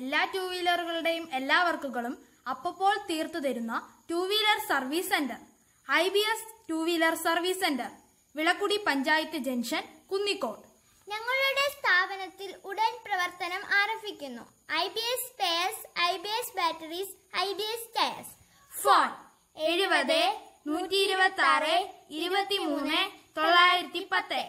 എല്ലാ ടു വീലറുകളുടെയും എല്ലാ വർക്കുകളും അപ്പോൾ തീർത്തു തരുന്ന two wheeler service centre I B S two wheeler service centre Vilakkudi panchayat junction Kunnicode ഞങ്ങളുടെ സ്ഥാപനത്തിൽ ഉടൻ പ്രവർത്തനം ആരംഭിക്കുന്നു I B S spares I B S batteries I B S tyres phone എഴുപത് നൂറ്റി ഇരുപത്തി ആറ് ഇരുപത്തി മൂന്ന് തൊള്ളായിരത്തി പത്ത്